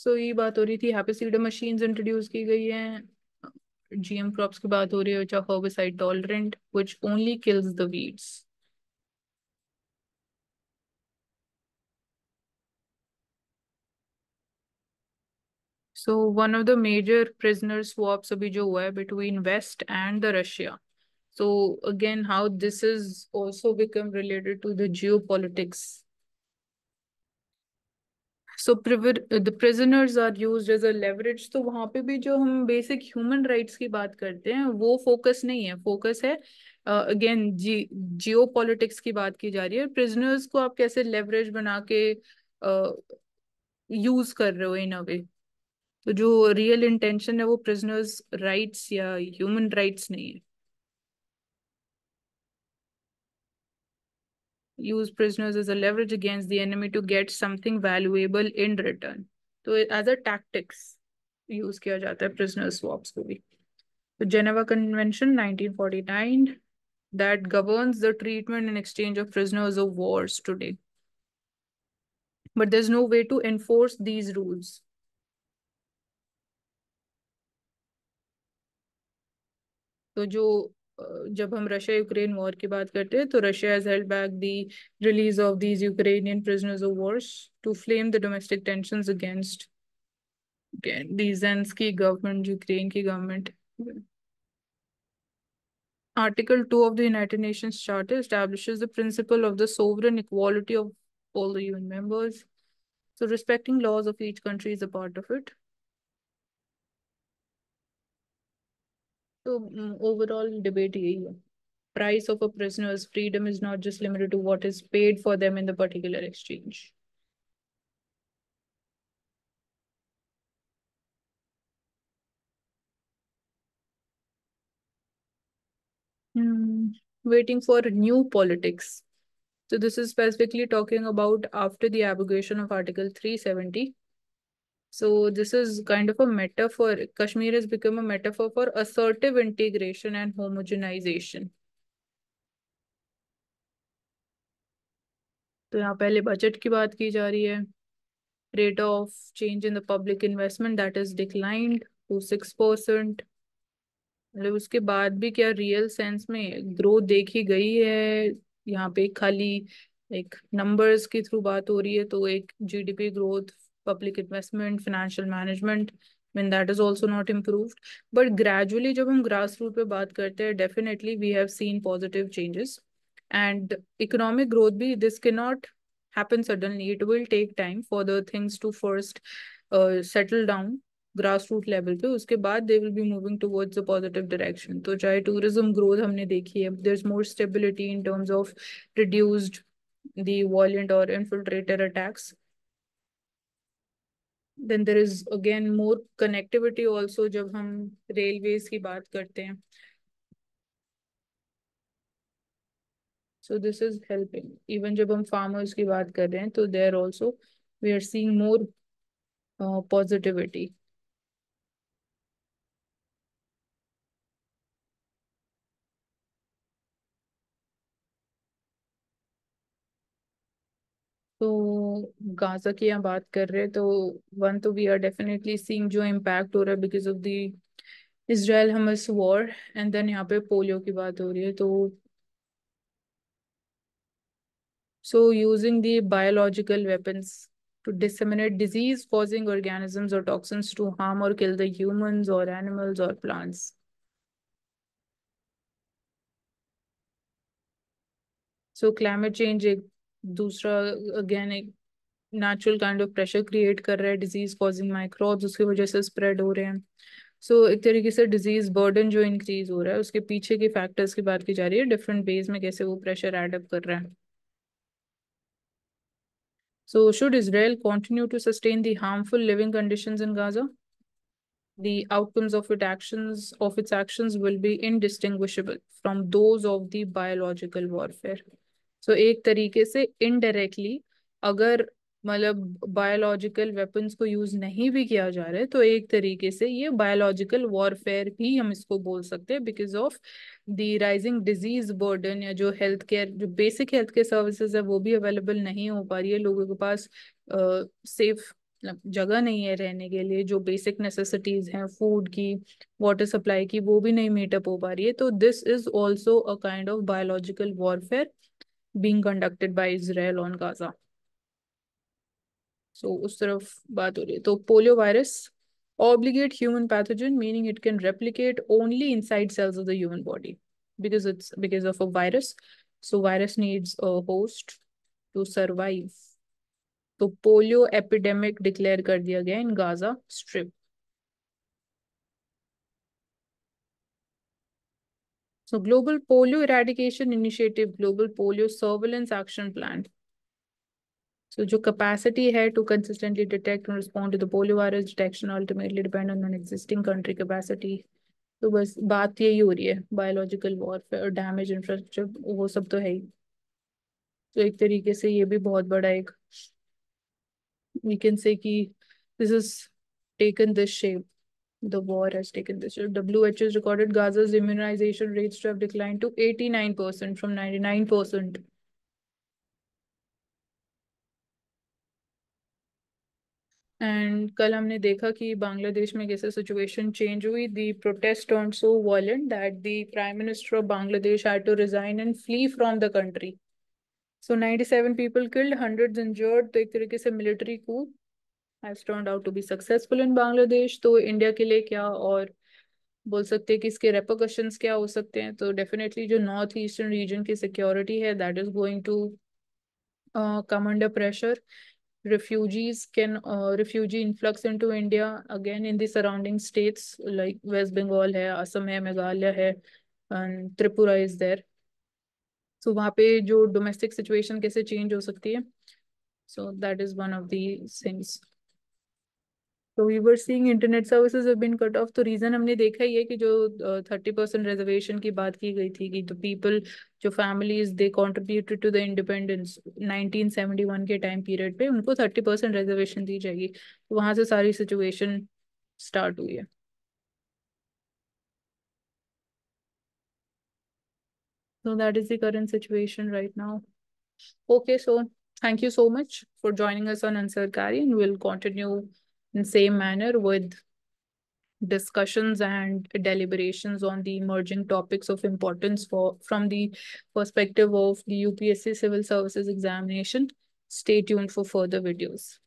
सो ये बात हो रही थी हैप्पी सीड मशीन इंट्रोड्यूस की गई है जीएम क्रॉप्स की बात हो रही है चाहो beside tolerant which only kills the weeds so one of the major prisoner swaps अभी जो हुआ है between west and the Russia so again how this is also become related to the geo politics so the prisoners are use as a leverage तो वहां पे भी जो हम बेसिक ह्यूमन राइट्स की बात करते हैं वो फोकस नहीं है फोकस है अगेन जी जियो पॉलिटिक्स की बात की जा रही है प्रिजनर्स को आप कैसे लेवरेज बना के यूज uh, कर रहे हो इन अ वे तो जो रियल इंटेंशन है वो प्रिजनर्स राइट्स या ह्यूमन राइट्स नहीं है use prisoners as a leverage against the enemy to get something valuable in return. So, as a tactics, use किया जाता है प्रिजनर swaps को भी The Geneva Convention, 1949 that governs the treatment and exchange of prisoners of wars today. But there's no way to enforce these rules. So, जो जब हम Russia Ukraine war की बात करते हैं तो Russia has held back the release of these Ukrainian prisoners of wars to flame the domestic tension against की government Ukraine की government article two of the United Nations charter establish the principle of the sovereign equality of all the UN members so respecting laws of each country is a part of it So mm, overall debate यही price of a prisoner's freedom is not just limited to what is paid for them in the particular exchange. Hmm, waiting for new politics. So this is specifically talking about after the abrogation of Article 370, So this is kind of a metaphor. Kashmir has become a metaphor for assertive integration and homogenization. तो यहाँ पहले budget की बात की जा रही है rate of change in the public investment that is declined to six percent मतलब उसके बाद भी क्या रियल सेंस में ग्रोथ देखी गई है यहाँ पे खाली एक नंबर्स के थ्रू बात हो रही है तो एक GDP growth public investment financial management mean that is also not improved but gradually जब हम ग्रास रूट पर बात करते हैं definitely we have seen positive changes and economic growth भी दिस के not happen suddenly it will take time for the things to first settle down grass root level पे उसके बाद they will be moving towards a positive direction तो चाहे tourism growth हमने देखी है there is more stability in terms of reduce the और infiltrator attacks then there is again more connectivity also जब हम रेलवे की बात करते हैं so this is helping even जब हम फार्मर्स की बात कर रहे हैं तो there also we are seeing more positivity तो गाजा की यहाँ बात कर रहे हैं तो वन तो वी आर डेफिनेटली सीइंग जो इम्पैक्ट हो रहा है because of the Israel Hamas war and then यहाँ पे पोलियो की बात हो रही है तो so using the biological weapons to disseminate disease causing organisms और टॉक्सन्स टू हार्म और किल द ह्यूमंस और एनिमल्स और प्लांट्स सो क्लाइमेट चेंज एक दूसरा अगेन एक natural kind of pressure create कर रहा है डिजीज कॉजिंग माइक्रोब्स उसकी वजह से स्प्रेड हो रहे हैं सो so, एक तरीके से डिजीज बर्डन जो इंक्रीज हो रहा है उसके पीछे के फैक्टर्स की बात की जा रही है डिफरेंट वेज में कैसे वो प्रेशर एडअप कर रहा है so should Israel continue to sustain the harmful living condition in Gaza the outcomes of its actions of its actions will be indistinguishable from those of the biological warfare so एक तरीके से indirectly अगर मतलब biological weapons को use नहीं भी किया जा रहा है तो एक तरीके से ये बायोलॉजिकल वॉरफेयर भी हम इसको बोल सकते हैं because of the rising disease burden या जो हेल्थ केयर जो बेसिक हेल्थ केयर सर्विसेज है वो भी अवेलेबल नहीं हो पा रही है लोगों के पास सेफ मतलब जगह नहीं है रहने के लिए जो बेसिक नेसेसिटीज हैं फूड की वाटर सप्लाई की वो भी नहीं मीटअप हो पा रही है तो this is also a kind of biological warfare being conducted by Israel on Gaza. So उस तरफ बात हो रही है तो polio virus obligate human pathogen meaning it can replicate only inside cells of the human body because it's because of a virus so virus needs a host to survive तो polio epidemic declare कर दिया गया in Gaza strip So Global Polio Eradication Initiative, Global Polio Surveillance Action Plan. So जो capacity है to consistently detect and respond to the polio virus detection ultimately depend on an existing country capacity. तो बस बात यही हो रही है biological warfare और डैमेज इंफ्रास्ट्रक्चर वो सब तो है ही तो एक तरीके से ये भी बहुत बड़ा एक वी कैन से कि this is taken this shape the war has taken this shape. WHO has recorded Gaza's immunization rates to have declined to 89% from 99%. And कल हमने देखा कि बांग्लादेश में कैसे सिचुएशन चेंज हुई the protest turn so violent that the prime minister of Bangladesh had to resign and flee from the country so 97 people killed hundreds injured तो एक तरीके से military coup has turned out to be successful in Bangladesh तो India के लिए क्या और बोल सकते हैं कि इसके रेपोकशंस क्या हो सकते हैं तो डेफिनेटली जो नॉर्थ ईस्टर्न रीजन की सिक्योरिटी है that is going to come under pressure refugees can uh, refugee influx into india again in the surrounding states like west bengal hai assam hai meghalaya hai and tripura is there so वहाँ पे जो domestic situation कैसे change हो सकती है so that is one of the things तो we were seeing internet services have been cut off तो region हमने देखा ही है कि जो थर्टी परसेंट रिजर्वेशन की बात की गई थी कि तो पीपल जो families they contributed to the independence 1971 के टाइम पीरियड पे उनको थर्टी परसेंट रिजर्वेशन दी जाएगी तो वहां से सारी सिचुएशन स्टार्ट हुई है so that is the current situation right now okay so thank you so much for joining us on ansar kari and we'll continue In same manner with discussions and deliberations on the emerging topics of importance for from the perspective of the UPSC Civil Services Examination. Stay tuned for further videos.